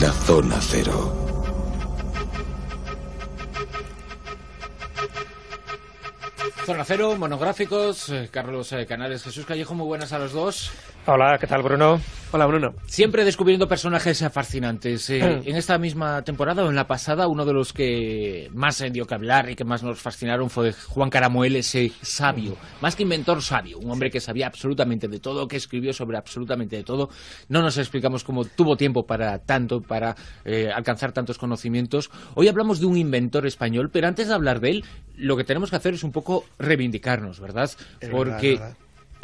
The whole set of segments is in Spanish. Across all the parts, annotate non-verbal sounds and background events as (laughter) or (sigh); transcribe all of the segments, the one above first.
La zona cero. Zona cero, monográficos, eh, Carlos eh, Canales, Jesús Callejo, muy buenas a los dos. Hola, ¿qué tal Bruno? Hola Bruno. Siempre descubriendo personajes fascinantes. Eh, hmm. en esta misma temporada o en la pasada, uno de los que más se dio que hablar y que más nos fascinaron fue Juan Caramuel, ese sabio, hmm. más que inventor sabio, un hombre que sabía absolutamente de todo, que escribió sobre absolutamente de todo. No nos explicamos cómo tuvo tiempo para tanto, para eh, alcanzar tantos conocimientos. Hoy hablamos de un inventor español, pero antes de hablar de él, lo que tenemos que hacer es un poco reivindicarnos, ¿verdad? Porque verdad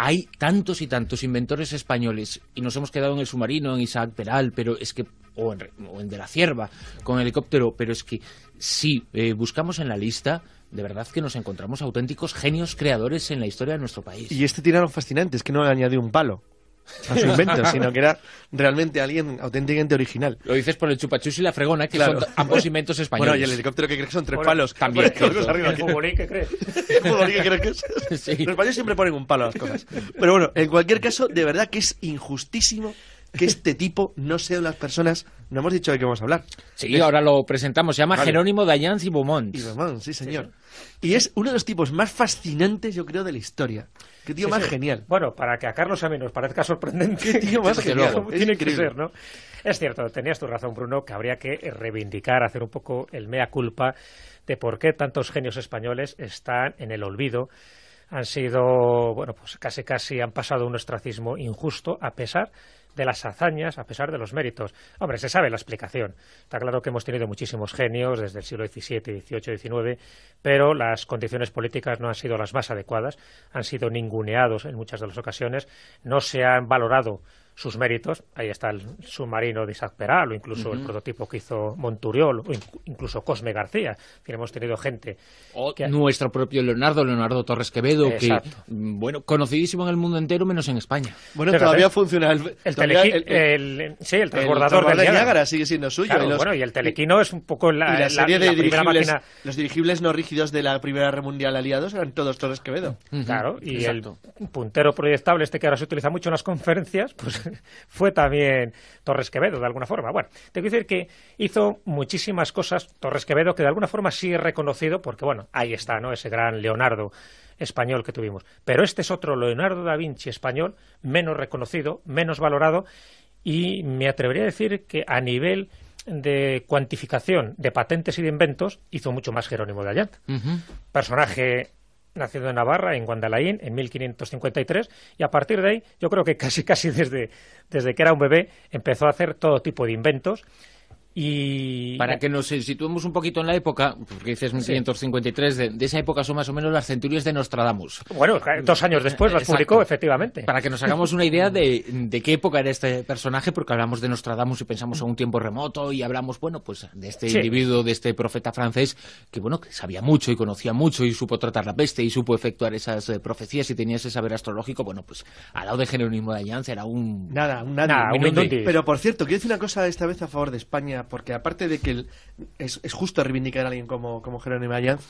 hay tantos y tantos inventores españoles y nos hemos quedado en el submarino, en Isaac Peral, pero es que o en, de la Cierva con helicóptero, pero es que si eh, buscamos en la lista de verdad que nos encontramos auténticos genios creadores en la historia de nuestro país. Y este tiraron fascinante, es que no le añadió un palo. No inventa, (laughs) sino que era realmente alguien auténticamente original. Lo dices por el chupachus y la fregona, que son ambos inventos españoles. (laughs) Bueno, y el helicóptero que crees son tres palos. También. (laughs) El futbolín que crees. que crees. Los españoles siempre ponen un palo a las cosas. Pero bueno, en cualquier caso, de verdad que es injustísimo que este tipo no sea de las personas. No hemos dicho de qué vamos a hablar. Sí, ahora lo presentamos. Se llama Jerónimo Dayans y Beaumont. Y Beaumont, sí, señor. Y es uno de los tipos más fascinantes, yo creo, de la historia. Qué tío más genial. Bueno, para que a Carlos a nos parezca sorprendente. Qué tío más genial. tiene que ser, ¿no? Es cierto, tenías tu razón, Bruno, que habría que reivindicar, hacer un poco el mea culpa de por qué tantos genios españoles están en el olvido han sido, bueno, pues casi casi han pasado un ostracismo injusto, a pesar de las hazañas a pesar de los méritos. Hombre, se sabe la explicación. Está claro que hemos tenido muchísimos genios desde el siglo XVII, XVIII, XIX, pero las condiciones políticas no han sido las más adecuadas, han sido ninguneados en muchas de las ocasiones, no se han valorado sus méritos. Ahí está el submarino de Isaac Peral, o incluso el prototipo que hizo Monturiol, o incluso Cosme García. Que hemos tenido gente. Nuestro propio Leonardo, Leonardo Torres Quevedo, que, mm, bueno, conocidísimo en el mundo entero, menos en España. Bueno, todavía funciona el. el, sí, el transbordador de Niágara. sigue siendo suyo. y bueno, y el telequino es un poco la, la serie de máquina. Los dirigibles no rígidos de la Primera Guerra Mundial aliados eran todos Torres Quevedo. Claro, y el puntero proyectable, este que ahora se utiliza mucho en las conferencias, pues (laughs) fue también Torres Quevedo, de alguna forma. Bueno, tengo que decir que hizo muchísimas cosas Torres Quevedo, que de alguna forma sí reconocido, porque bueno, ahí está, ¿no? Ese gran Leonardo español que tuvimos. Pero este es otro Leonardo da Vinci español, menos reconocido, menos valorado, y me atrevería a decir que a nivel de cuantificación de patentes y de inventos hizo mucho más Jerónimo de Allant, Personaje nacido en Navarra, en Guandalaín, en 1553, y a partir de ahí, yo creo que casi (laughs) casi desde, desde que era un bebé, empezó a hacer todo tipo de inventos y... Para que nos situemos un poquito en la época, porque dices 1553, de, esa época son más o menos las centurias de Nostradamus. Bueno, dos años después las publicó, efectivamente. Para que nos hagamos una idea de, qué época era este personaje, porque hablamos de Nostradamus y pensamos en un tiempo remoto y hablamos, bueno, pues de este individuo, de este profeta francés, que bueno, que sabía mucho y conocía mucho y supo tratar la peste y supo efectuar esas eh, profecías y tenía ese saber astrológico, bueno, pues al lado de Jerónimo de Allianz era un... Nada, un, nada, un, Pero por cierto, quiero decir una cosa esta vez a favor de España porque aparte de que es, justo reivindicar a alguien como, como Jerónimo Allanz,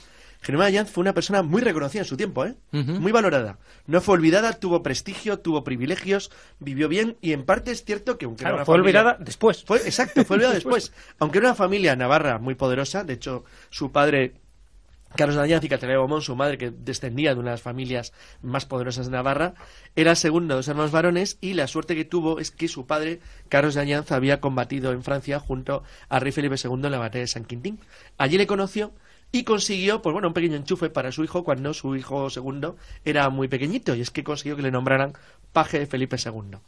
Jerónimo Allanz fue una persona muy reconocida en su tiempo, ¿eh? muy valorada. No fue olvidada, tuvo prestigio, tuvo privilegios, vivió bien y en parte es cierto que aunque fue olvidada después. Fue, exacto, fue olvidada (laughs) después. Aunque era una familia navarra muy poderosa, de hecho su padre Carlos de Añanz y Catalina Beaumont, su madre, que descendía de una de las familias más poderosas de Navarra, era segundo de dos hermanos varones y la suerte que tuvo es que su padre, Carlos de Añanz, había combatido en Francia junto a Rey Felipe II en la batalla de San Quintín. Allí le conoció y consiguió, pues bueno, un pequeño enchufe para su hijo cuando su hijo segundo era muy pequeñito y es que consiguió que le nombraran paje de Felipe II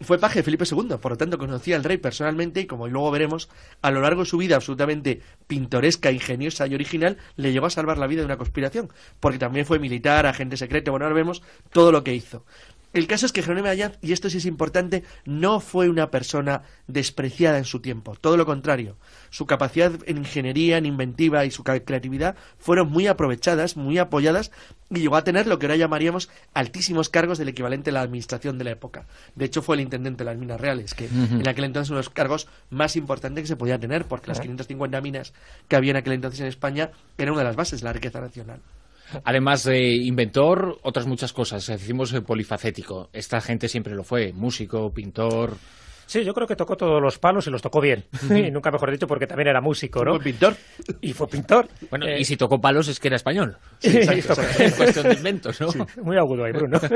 fue paje Felipe II, por lo tanto conocía al rey personalmente y como luego veremos, a lo largo de su vida absolutamente pintoresca, ingeniosa y original, le llevó a salvar la vida de una conspiración, porque también fue militar, agente secreto, bueno, ahora vemos todo lo que hizo. El caso es que Jerónimo Ayaz, y esto sí es importante, no fue una persona despreciada en su tiempo, todo lo contrario. Su capacidad en ingeniería, en inventiva y su creatividad fueron muy aprovechadas, muy apoyadas, y llegó a tener lo que ahora llamaríamos altísimos cargos del equivalente a la administración de la época. De hecho, fue el intendente de las minas reales, que en aquel entonces uno de los cargos más importantes que se podía tener, porque las 550 minas que había en aquel entonces en España eran una de las bases de la riqueza nacional. Además, de eh, inventor, otras muchas cosas. Decimos eh, polifacético. Esta gente siempre lo fue. Músico, pintor. Sí, yo creo que tocó todos los palos y los tocó bien. (laughs) nunca mejor dicho, porque también era músico, ¿no? Fue pintor. Y fue pintor. Bueno, eh, y si tocó palos es que era español. Sí, Es cuestión de inventos, ¿no? Muy agudo ahí, Bruno. (laughs)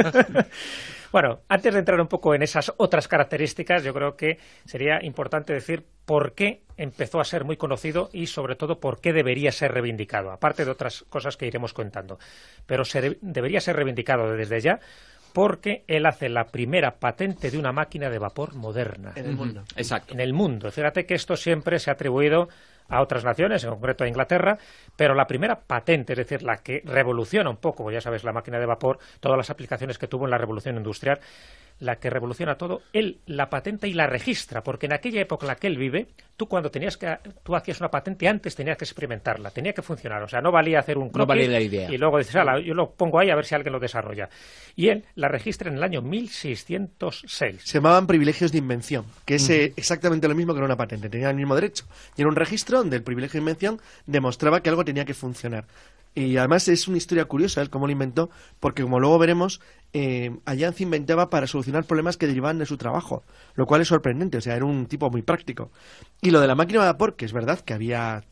Bueno, antes de entrar un poco en esas otras características, yo creo que sería importante decir por qué empezó a ser muy conocido y sobre todo por qué debería ser reivindicado, aparte de otras cosas que iremos contando. Pero debería ser reivindicado desde ya porque él hace la primera patente de una máquina de vapor moderna. En el mundo. Exacto. En el mundo. Fíjate que esto siempre se ha atribuido a otras naciones, en concreto a Inglaterra, pero la primera patente, es decir, la que revoluciona un poco, pues ya sabes, la máquina de vapor, todas las aplicaciones que tuvo en la revolución industrial, la que revoluciona todo, él la patenta y la registra, porque en aquella época en la que él vive, tú cuando tenías que, tú hacías una patente antes tenías que experimentarla, tenía que funcionar, o sea, no valía hacer un no valía la idea. y luego dices, yo lo pongo ahí a ver si alguien lo desarrolla. Y él la registra en el año 1606. Se llamaban privilegios de invención, que es exactamente lo mismo que era una patente, tenía el mismo derecho. Y era un registro donde el privilegio de invención demostraba que algo tenía que funcionar. Y además es una historia curiosa el cómo lo inventó, porque como luego veremos, eh, Allianz inventaba para solucionar problemas que derivaban de su trabajo, lo cual es sorprendente, o sea, era un tipo muy práctico. Y lo de la máquina de vapor, que es verdad que había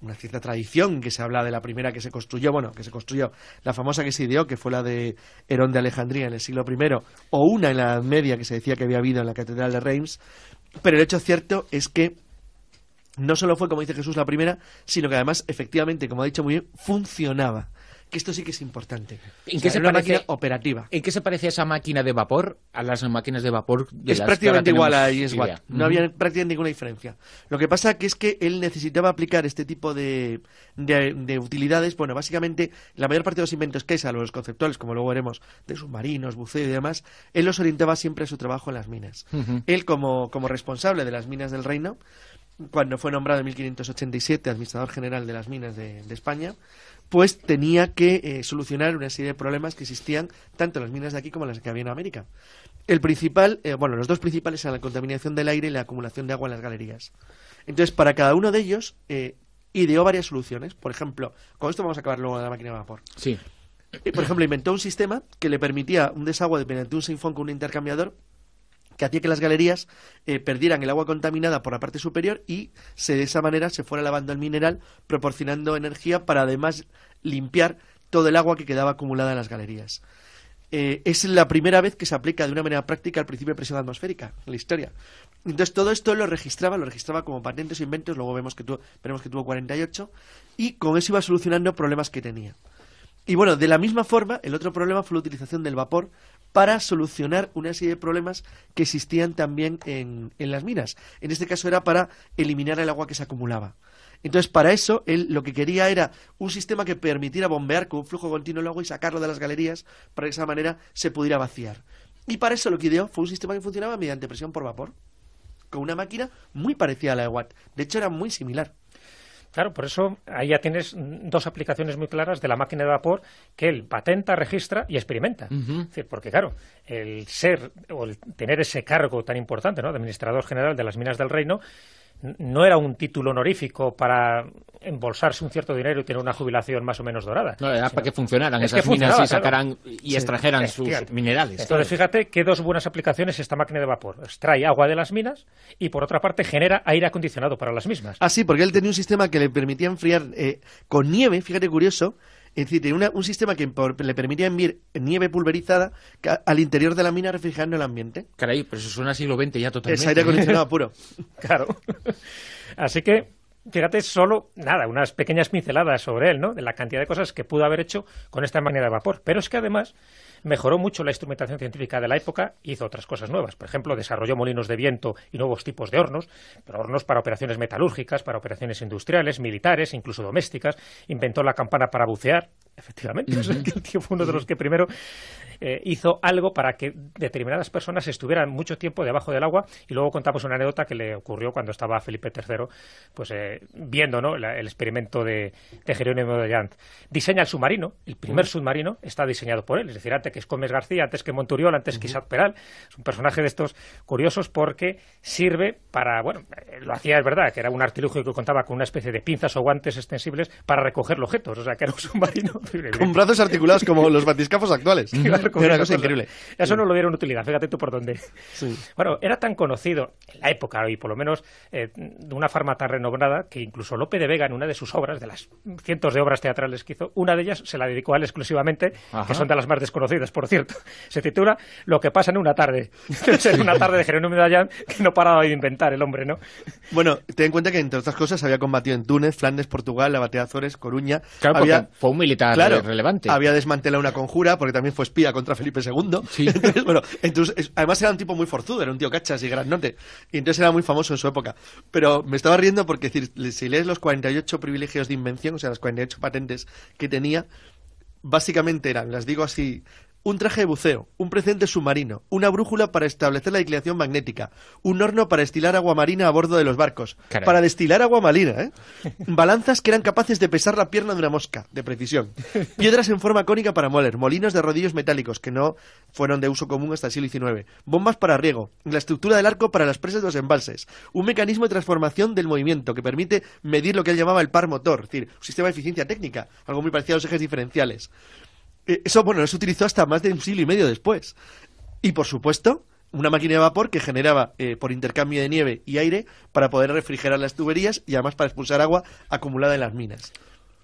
una cierta tradición que se habla de la primera que se construyó, bueno, que se construyó, la famosa que se ideó, que fue la de Herón de Alejandría en el siglo I, o una en la Media que se decía que había habido en la Catedral de Reims, pero el hecho cierto es que no solo fue, como dice Jesús, la primera, sino que además, efectivamente, como ha dicho muy bien, funcionaba. Que esto sí que es importante. ¿En qué se una máquina operativa. ¿En qué se parece esa máquina de vapor a las máquinas de vapor de Es prácticamente igual a ISWAT. No había prácticamente ninguna diferencia. Lo que pasa que es que él necesitaba aplicar este tipo de, utilidades. Bueno, básicamente, la mayor parte de los inventos que es a los conceptuales, como luego veremos, de submarinos, buceo y demás, él los orientaba siempre a su trabajo en las minas. Él, como responsable de las minas del reino, cuando fue nombrado en 1587 administrador general de las minas de, España, pues tenía que eh, solucionar una serie de problemas que existían tanto en las minas de aquí como en las que había en América. El principal, eh, bueno, los dos principales eran la contaminación del aire y la acumulación de agua en las galerías. Entonces, para cada uno de ellos, eh, ideó varias soluciones. Por ejemplo, con esto vamos a acabar luego de la máquina de vapor. Sí. Por ejemplo, inventó un sistema que le permitía un desagüe dependiente de un sinfón con un intercambiador que hacía que las galerías eh, perdieran el agua contaminada por la parte superior y de esa manera se fuera lavando el mineral, proporcionando energía para además limpiar todo el agua que quedaba acumulada en las galerías. Eh, es la primera vez que se aplica de una manera práctica el principio de presión atmosférica en la historia. Entonces todo esto lo registraba, lo registraba como patentes o inventos, luego vemos que, tuvo, que tuvo 48, y con eso iba solucionando problemas que tenía. Y bueno, de la misma forma, el otro problema fue la utilización del vapor para solucionar una serie de problemas que existían también en, las minas. En este caso era para eliminar el agua que se acumulaba. Entonces, para eso, él lo que quería era un sistema que permitiera bombear con un flujo continuo el agua y sacarlo de las galerías para que de esa manera se pudiera vaciar. Y para eso lo que ideó fue un sistema que funcionaba mediante presión por vapor, con una máquina muy parecida a la de Watt. De hecho, era muy similar. Claro, por eso ahí ya tienes dos aplicaciones muy claras de la máquina de vapor que él patenta, registra y experimenta. porque claro, el ser o el tener ese cargo tan importante, ¿no? de administrador general de las minas del reino, no era un título honorífico para embolsarse un cierto dinero y tener una jubilación más o menos dorada. No, era para que funcionaran esas minas y sacaran y extrajeran sus minerales. Entonces, fíjate que dos buenas aplicaciones esta máquina de vapor. Extrae agua de las minas y, por otra parte, genera aire acondicionado para las mismas. Ah, sí, porque él tenía un sistema que le permitía enfriar eh, con nieve, fíjate curioso, es decir, una, un sistema que le permitía enviar nieve pulverizada al interior de la mina refrigerando el ambiente. Caray, pero eso suena siglo XX ya totalmente. Es aire acondicionado ¿eh? puro. (laughs) claro. Así que fíjate solo, nada, unas pequeñas pinceladas sobre él, ¿no? De la cantidad de cosas que pudo haber hecho con esta máquina de vapor. Pero es que además mejoró mucho la instrumentación científica de la época, hizo otras cosas nuevas. Por ejemplo, desarrolló molinos de viento y nuevos tipos de hornos, pero hornos para operaciones metalúrgicas, para operaciones industriales, militares, incluso domésticas. Inventó la campana para bucear, Efectivamente, (laughs) el tío fue uno de los que primero eh, hizo algo para que determinadas personas estuvieran mucho tiempo debajo del agua y luego contamos una anécdota que le ocurrió cuando estaba Felipe III pues eh, viendo ¿no? el experimento de, Jerónimo de Jantz. Diseña el submarino, el primer submarino está diseñado por él, es decir, antes que Escomes García, antes que Monturiol, antes que Isaac Peral, es un personaje de estos curiosos porque sirve para, bueno, eh, lo hacía es verdad, que era un artilugio que contaba con una especie de pinzas o guantes extensibles para recoger objetos, o sea, que era un (laughs) submarino con brazos articulados como los batiscafos actuales. era una cosa increíble. Eso no mm. lo dieron utilidad, fíjate tú por dónde. Bueno, era tan conocido en la época, y por lo menos eh, de una forma tan renombrada, que incluso Lope de Vega, en una de sus obras, de las cientos de obras teatrales que hizo, una de ellas se la dedicó a él exclusivamente, que son de las más desconocidas, por cierto. Se titula Lo que pasa en una tarde. (laughs) una tarde de Jerónimo Allán que no paraba de inventar el hombre, ¿no? Bueno, ten en cuenta que, entre otras cosas, había combatido en Túnez, Flandes, Portugal, la Batea Azores, Coruña. Claro, había... fue un militar claro, relevante. Había desmantelado una conjura porque también fue espía contra Felipe II. (laughs) bueno, entonces, además era un tipo muy forzudo, era un tío cachas y granote. Y entonces era muy famoso en su época. Pero me estaba riendo porque si lees los 48 privilegios de invención, o sea, las 48 patentes que tenía, básicamente eran, las digo así un traje de buceo, un presente submarino, una brújula para establecer la declinación magnética, un horno para destilar agua marina a bordo de los barcos, para destilar agua marina, ¿eh? (laughs) balanzas que eran capaces de pesar la pierna de una mosca, de precisión, piedras en forma cónica para moler, molinos de rodillos metálicos que no fueron de uso común hasta el siglo XIX, bombas para riego, la estructura del arco para las presas de los embalses, un mecanismo de transformación del movimiento que permite medir lo que él llamaba el par motor, es decir, un sistema de eficiencia técnica, algo muy parecido a los ejes diferenciales. Eh, eso, bueno, se utilizó hasta más de un siglo y medio después. Y por supuesto, una máquina de vapor que generaba eh, por intercambio de nieve y aire para poder refrigerar las tuberías y además para expulsar agua acumulada en las minas.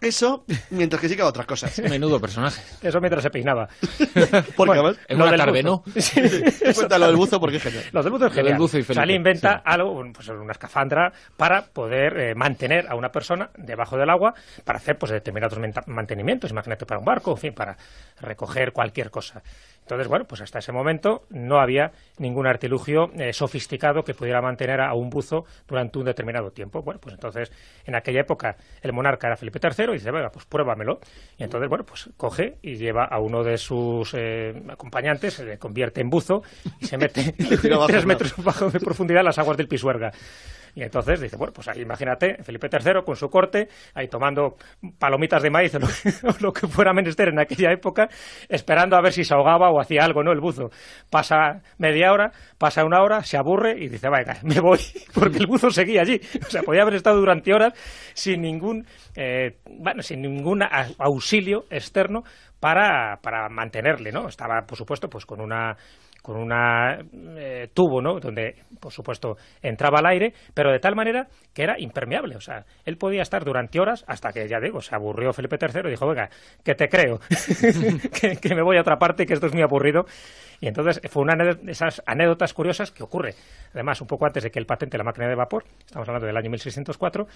Eso, mientras que sí que otras cosas. (laughs) Menudo personaje. Eso mientras se peinaba. (laughs) Porque bueno, además... En una tarde, ¿no? (laughs) Sí, lo del buzo porque es genial. Lo del buzo es genial. Buzo inventa algo, pues una escafandra, para poder eh, mantener a una persona debajo del agua para hacer pues determinados mantenimientos, imagínate para un barco, en fin, para recoger cualquier cosa. Entonces, bueno, pues hasta ese momento no había ningún artilugio eh, sofisticado que pudiera mantener a un buzo durante un determinado tiempo. Bueno, pues entonces, en aquella época, el monarca era Felipe III y dice, venga, pues pruébamelo. Y entonces, bueno, pues coge y lleva a uno de sus eh, acompañantes, se le convierte en buzo y se mete (laughs) (laughs) tres metros bajo de profundidad en las aguas del Pisuerga. Y entonces dice, bueno, pues ahí imagínate, Felipe III con su corte, ahí tomando palomitas de maíz (laughs) o lo, que fuera menester en aquella época, esperando a ver si se ahogaba o hacía algo, ¿no? El buzo. Pasa media hora, pasa una hora, se aburre y dice, vaya, me voy, (laughs) porque el buzo seguía allí. O sea, podía haber estado durante horas sin ningún, eh, bueno, sin ningún auxilio externo para, para mantenerle, ¿no? Estaba, por supuesto, pues con una con un eh, tubo, ¿no? Donde, por supuesto, entraba el aire, pero de tal manera que era impermeable. O sea, él podía estar durante horas hasta que, ya digo, se aburrió Felipe III y dijo, venga, que te creo, (laughs) que, que, me voy a otra parte, que esto es muy aburrido. Y entonces fue una de esas anécdotas curiosas que ocurre, además, un poco antes de que el patente la máquina de vapor, estamos hablando del año 1604,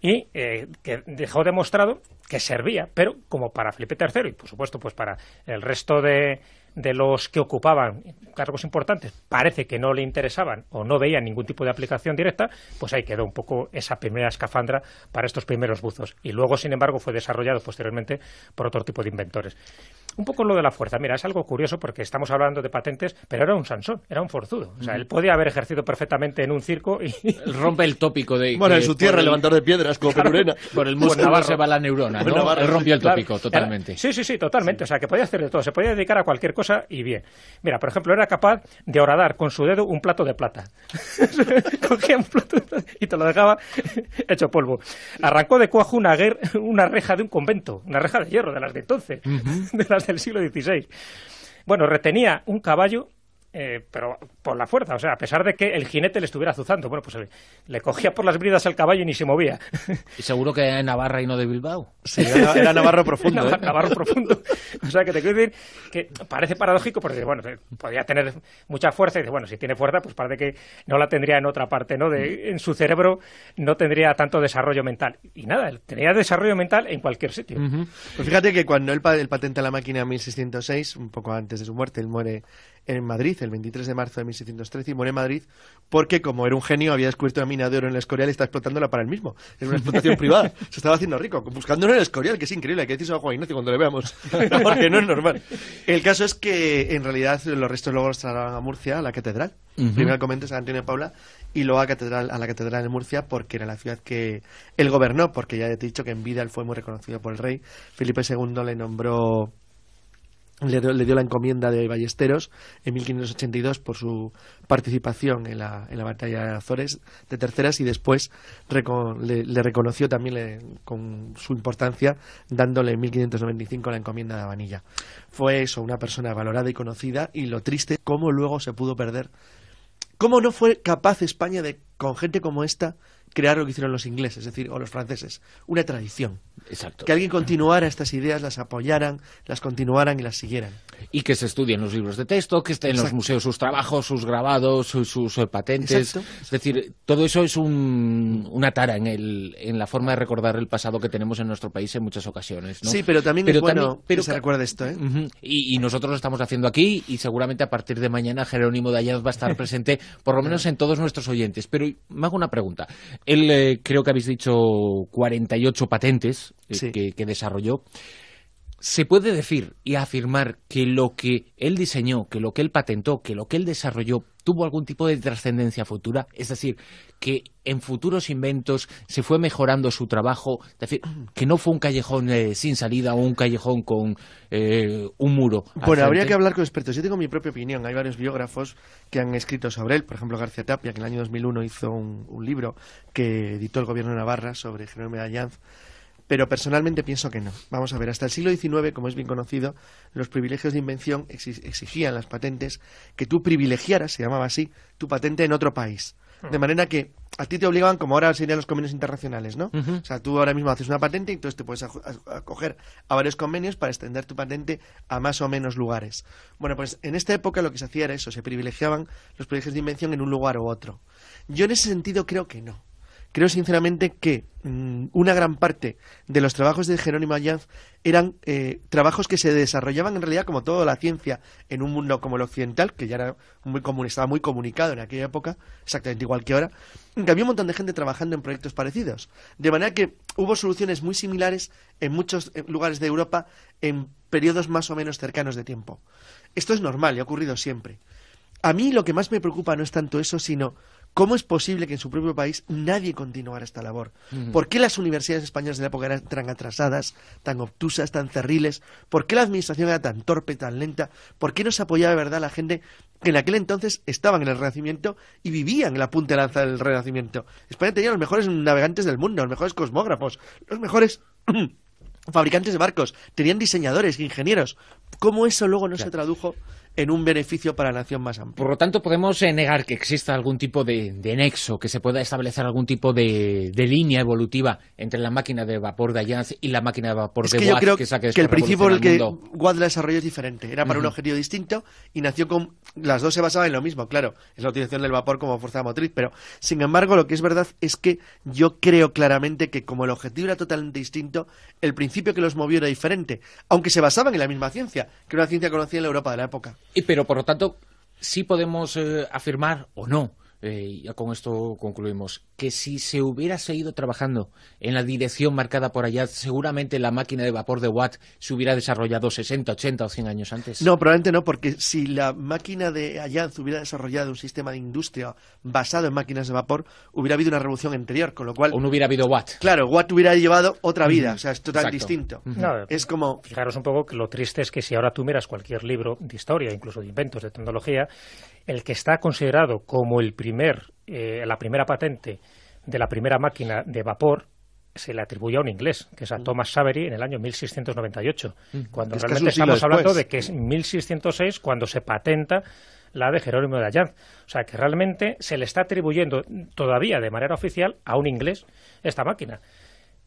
y eh, que dejó demostrado que servía, pero como para Felipe III y, por supuesto, pues para el resto de, de los que ocupaban cargos importantes parece que no le interesaban o no veían ningún tipo de aplicación directa, pues ahí quedó un poco esa primera escafandra para estos primeros buzos. Y luego, sin embargo, fue desarrollado posteriormente por otro tipo de inventores. Un poco lo de la fuerza. Mira, es algo curioso porque estamos hablando de patentes, pero era un Sansón, era un forzudo. O sea, él podía haber ejercido perfectamente en un circo y... Rompe el tópico de... Bueno, en su tierra, el... levantar de piedras, como claro, (laughs) Por el músculo. se va la neurona, ¿no? él rompió el tópico, totalmente. Sí, sí, sí, totalmente. O sea, que podía hacer de todo. Se podía dedicar a cualquier cosa y bien. Mira, por ejemplo, era capaz de horadar con su dedo un plato de plata. (laughs) Cogía un plato y te lo dejaba hecho polvo. Arrancó de cuajo una, una reja de un convento, una reja de hierro de las de entonces, de del siglo XVI. Bueno, retenía un caballo eh, pero por la fuerza, o sea, a pesar de que el jinete le estuviera azuzando, bueno, pues eh, le, cogía por las bridas al caballo y ni se movía. Y seguro que era Navarra y no de Bilbao. era, Navarro profundo. ¿eh? Navarro, profundo. O sea, que te quiero decir que parece paradójico porque, bueno, podía tener mucha fuerza y dice, bueno, si tiene fuerza, pues parece que no la tendría en otra parte, ¿no? De, mm. en su cerebro no tendría tanto desarrollo mental. Y nada, tenía desarrollo mental en cualquier sitio. Pues fíjate que cuando él, él patenta la máquina en 1606, un poco antes de su muerte, él muere en Madrid el 23 de marzo de 1613 y muere en Madrid porque, como era un genio, había descubierto una mina de oro en el Escorial y está explotándola para él mismo. Es una explotación (laughs) privada. Se estaba haciendo rico, buscándolo en el Escorial, que es increíble. Hay que decirse a Juan Ignacio cuando le veamos, (laughs) porque no es normal. El caso es que, en realidad, los restos luego los trasladaron a Murcia, a la catedral. Primero al San Antonio de Paula y luego a, catedral, a la catedral de Murcia porque era la ciudad que él gobernó, porque ya te he dicho que en vida él fue muy reconocido por el rey. Felipe II le nombró le dio, le dio, la encomienda de Ballesteros en 1582 por su participación en la, en la batalla de Azores de Terceras y después le, reconoció también con su importancia dándole en 1595 la encomienda de Avanilla Fue eso, una persona valorada y conocida y lo triste, cómo luego se pudo perder. ¿Cómo no fue capaz España de, con gente como esta, crear lo que hicieron los ingleses, es decir, o los franceses, una tradición. Exacto. Que alguien continuara estas ideas, las apoyaran, las continuaran y las siguieran. Y que se estudien los libros de texto, que estén en los museos sus trabajos, sus grabados, sus, eh, patentes. Es decir, todo eso es un, una tara en, el, en la forma de recordar el pasado que tenemos en nuestro país en muchas ocasiones. Sí, pero también es bueno pero que se recuerde esto. ¿eh? y, nosotros lo estamos haciendo aquí y seguramente a partir de mañana Jerónimo de va a estar (laughs) presente, por lo menos en todos nuestros oyentes. Pero me hago una pregunta. Él eh, creo que habéis dicho 48 patentes ocho patentes eh, que desarrolló. ¿Se puede decir y afirmar que lo que él diseñó, que lo que él patentó, que lo que él desarrolló tuvo algún tipo de trascendencia futura, es decir, que en futuros inventos se fue mejorando su trabajo, es decir, que no fue un callejón eh, sin salida o un callejón con eh, un muro. Bueno, habría que hablar con expertos. Yo tengo mi propia opinión. Hay varios biógrafos que han escrito sobre él, por ejemplo García Tapia, que en el año 2001 hizo un, libro que editó el gobierno de Navarra sobre Jerónimo Medallanz pero personalmente pienso que no. Vamos a ver, hasta el siglo XIX, como es bien conocido, los privilegios de invención exigían las patentes que tú privilegiaras, se llamaba así, tu patente en otro país. Hmm. De manera que a ti te obligaban, como ahora serían los convenios internacionales, ¿no? O sea, tú ahora mismo haces una patente y entonces te puedes acoger a varios convenios para extender tu patente a más o menos lugares. Bueno, pues en esta época lo que se hacía era eso, se privilegiaban los privilegios de invención en un lugar u otro. Yo en ese sentido creo que no. Creo sinceramente que mm, una gran parte de los trabajos de Jerónimo Allanz eran eh, trabajos que se desarrollaban en realidad como toda la ciencia en un mundo como el occidental, que ya era muy común, estaba muy comunicado en aquella época, exactamente igual que ahora, que había un montón de gente trabajando en proyectos parecidos. De manera que hubo soluciones muy similares en muchos eh, lugares de Europa en periodos más o menos cercanos de tiempo. Esto es normal y ha ocurrido siempre. A mí lo que más me preocupa no es tanto eso, sino ¿Cómo es posible que en su propio país nadie continuara esta labor? ¿Por qué las universidades españolas de la época eran tan atrasadas, tan obtusas, tan cerriles? ¿Por qué la administración era tan torpe, tan lenta? ¿Por qué no se apoyaba de verdad la gente que en aquel entonces estaban en el Renacimiento y vivían en la punta de lanza del Renacimiento? España tenía los mejores navegantes del mundo, los mejores cosmógrafos, los mejores... (clears throat) fabricantes de barcos, tenían diseñadores, ingenieros. ¿Cómo eso luego no se tradujo en un beneficio para la nación más amplia. Por lo tanto, podemos eh, negar que exista algún tipo de, nexo, que se pueda establecer algún tipo de, línea evolutiva entre la máquina de vapor de Allianz y la máquina de vapor es de que yo creo que, el principio en el que Watt la desarrolló es diferente. Era para un objetivo distinto y nació con... Las dos se basaban en lo mismo, claro. Es la utilización del vapor como fuerza motriz, pero sin embargo lo que es verdad es que yo creo claramente que como el objetivo era totalmente distinto, el principio que los movió era diferente, aunque se basaban en la misma ciencia, que era una ciencia conocida en la Europa de la época. Pero por lo tanto, sí podemos eh, afirmar o no eh, ya con esto concluimos, que si se hubiera seguido trabajando en la dirección marcada por allá, seguramente la máquina de vapor de Watt se hubiera desarrollado 60, 80 o 100 años antes. No, probablemente no, porque si la máquina de Ayaz hubiera desarrollado un sistema de industria basado en máquinas de vapor, hubiera habido una revolución anterior, con lo cual... O no hubiera habido Watt. Claro, Watt hubiera llevado otra vida, o sea, es totalmente distinto. Eh, es como... Fijaros un poco que lo triste es que si ahora tú miras cualquier libro de historia, incluso de inventos, de tecnología, el que está considerado como el primer eh, la primera patente de la primera máquina de vapor se le atribuye a un inglés, que es a mm. Thomas Savery en el año 1698, mm. cuando realmente estamos hablando de que es 1606 cuando se patenta la de Jerónimo de Allanz. O sea, que realmente se le está atribuyendo todavía de manera oficial a un inglés esta máquina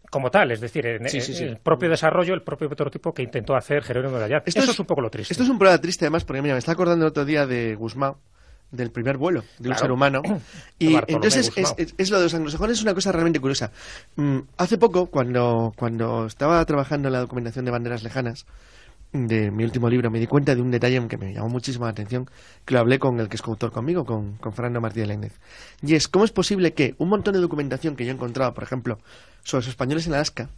como tal, es decir, el propio desarrollo, el propio prototipo que intentó hacer Jerónimo de ayaz. Esto es, un poco lo triste. Esto es un problema triste, además, porque mira, me está acordando el otro día de Guzmán, del primer vuelo de un ser humano. (clears throat) Y entonces es, lo de los anglosajones, es una cosa realmente curiosa. Mm, hace poco, cuando, cuando estaba trabajando en la documentación de banderas lejanas, de mi último libro, me di cuenta de un detalle que me llamó muchísimo la atención, que lo hablé con el que es coautor conmigo, con, con Fernando Martínez Lénez. Y es, ¿cómo es posible que un montón de documentación que yo he encontrado, por ejemplo, sobre los españoles en Alaska,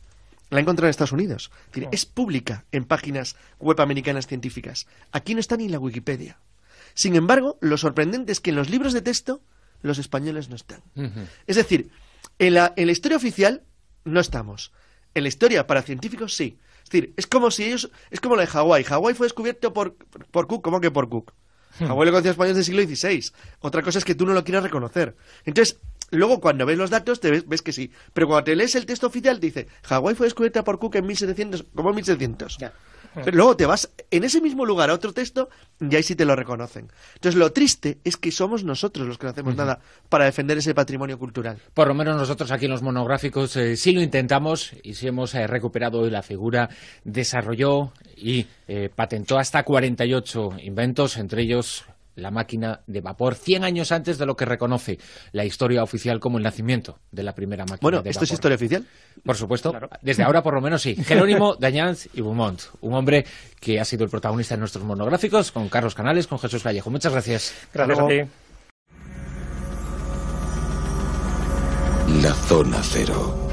la he encontrado en Estados Unidos? Es, oh. es pública en páginas web americanas científicas. Aquí no está ni la Wikipedia. Sin embargo, lo sorprendente es que en los libros de texto los españoles no están. Es decir, en la, en la, historia oficial no estamos. En la historia para científicos sí. Es decir, es como si ellos. Es como la de Hawái. Hawái fue descubierto por, por, Cook. ¿Cómo que por Cook? Hmm. Hawái lo conocía españoles del siglo XVI. Otra cosa es que tú no lo quieras reconocer. Entonces, luego cuando ves los datos te ves, que sí. Pero cuando te lees el texto oficial dice, Hawái fue descubierta por Cook en 1700, como 1700. Ya. Pero luego te vas en ese mismo lugar a otro texto y ahí sí te lo reconocen. Entonces lo triste es que somos nosotros los que no hacemos nada para defender ese patrimonio cultural. Por lo menos nosotros aquí en los monográficos eh, sí lo intentamos y sí hemos eh, recuperado la figura, desarrolló y eh, patentó hasta 48 inventos, entre ellos la máquina de vapor 100 años antes de lo que reconoce la historia oficial como el nacimiento de la primera máquina bueno, de vapor. ¿esto es historia oficial? Por supuesto. Desde ahora, por lo menos, sí. (laughs) Jerónimo Dañanz y Beaumont, un hombre que ha sido el protagonista de nuestros monográficos, con Carlos Canales, con Jesús Vallejo. Muchas gracias. Gracias a ti. La zona cero.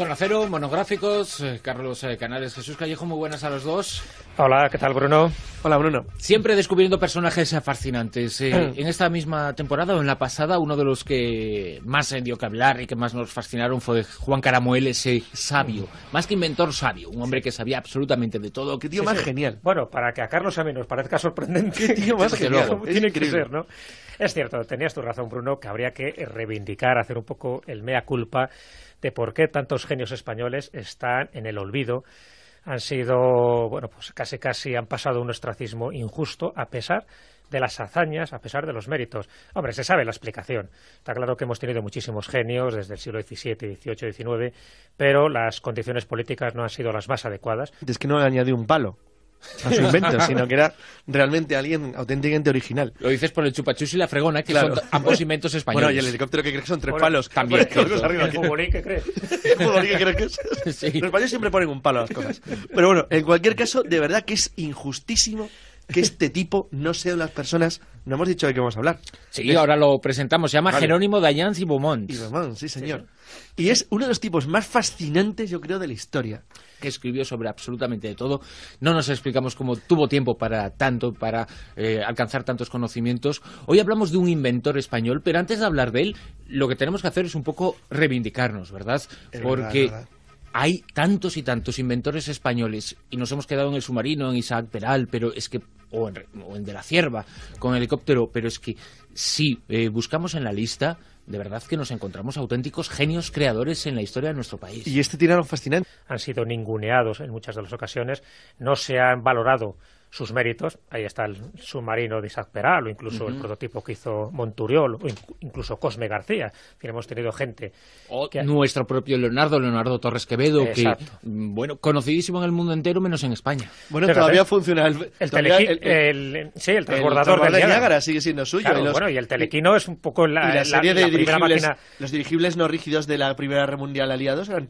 Zona monográficos, eh, Carlos eh, Canales, Jesús Callejo, muy buenas a los dos. Hola, ¿qué tal Bruno? Hola Bruno. Siempre descubriendo personajes eh, fascinantes. (clears throat) en esta misma temporada o en la pasada, uno de los que más se dio que hablar y que más nos fascinaron fue Juan Caramuel, ese sabio, más que inventor sabio, un hombre que sabía absolutamente de todo. Qué tío más genial. Bueno, para que a Carlos a mí nos parezca sorprendente, qué tío (laughs) más genial. Tiene que ser, ¿no? Es cierto, tenías tu razón Bruno, que habría que reivindicar, hacer un poco el mea culpa de por qué tantos genios españoles están en el olvido han sido, bueno, pues casi casi han pasado un ostracismo injusto a pesar de las hazañas, a pesar de los méritos. Hombre, se sabe la explicación. Está claro que hemos tenido muchísimos genios desde el siglo XVII, XVIII, XIX, pero las condiciones políticas no han sido las más adecuadas. Es que no le añadió un palo a (laughs) su invento, (laughs) sino que era realmente alguien auténticamente original. Lo dices por el chupachus y la fregona, que son ambos inventos (laughs) españoles. Bueno, y el helicóptero que crees que son tres palos. También. Arriba, el que crees. es. Los españoles siempre ponen un palo a las cosas. Pero bueno, en cualquier caso, de verdad que es injustísimo que este tipo no sea de las personas. No hemos dicho de qué vamos a hablar. Sí, ahora lo presentamos. Se llama Jerónimo Dayanz y Beaumont. Y Beaumont, sí, señor. Y es uno de los tipos más fascinantes, yo creo, de la historia que escribió sobre absolutamente de todo. No nos explicamos cómo tuvo tiempo para tanto, para eh, alcanzar tantos conocimientos. Hoy hablamos de un inventor español, pero antes de hablar de él, lo que tenemos que hacer es un poco reivindicarnos, ¿verdad? Porque hay tantos y tantos inventores españoles y nos hemos quedado en el submarino, en Isaac Peral, pero es que o en, de la cierva con helicóptero, pero es que si eh, buscamos en la lista de verdad que nos encontramos auténticos genios creadores en la historia de nuestro país. Y este tirano fascinante. Han sido ninguneados en muchas de las ocasiones, no se han valorado sus méritos. Ahí está el submarino de Isaac Peral, o incluso el prototipo que hizo Monturiol, o incluso Cosme García. Hemos tenido gente. Nuestro propio Leonardo, Leonardo Torres Quevedo, que, mm, bueno, conocidísimo en el mundo entero, menos en España. Bueno, todavía funciona el, el, sí, el transbordador de sigue siendo suyo. y y el telequino es un poco la, la, serie de dirigibles, Los dirigibles no rígidos de la Primera Guerra Mundial aliados eran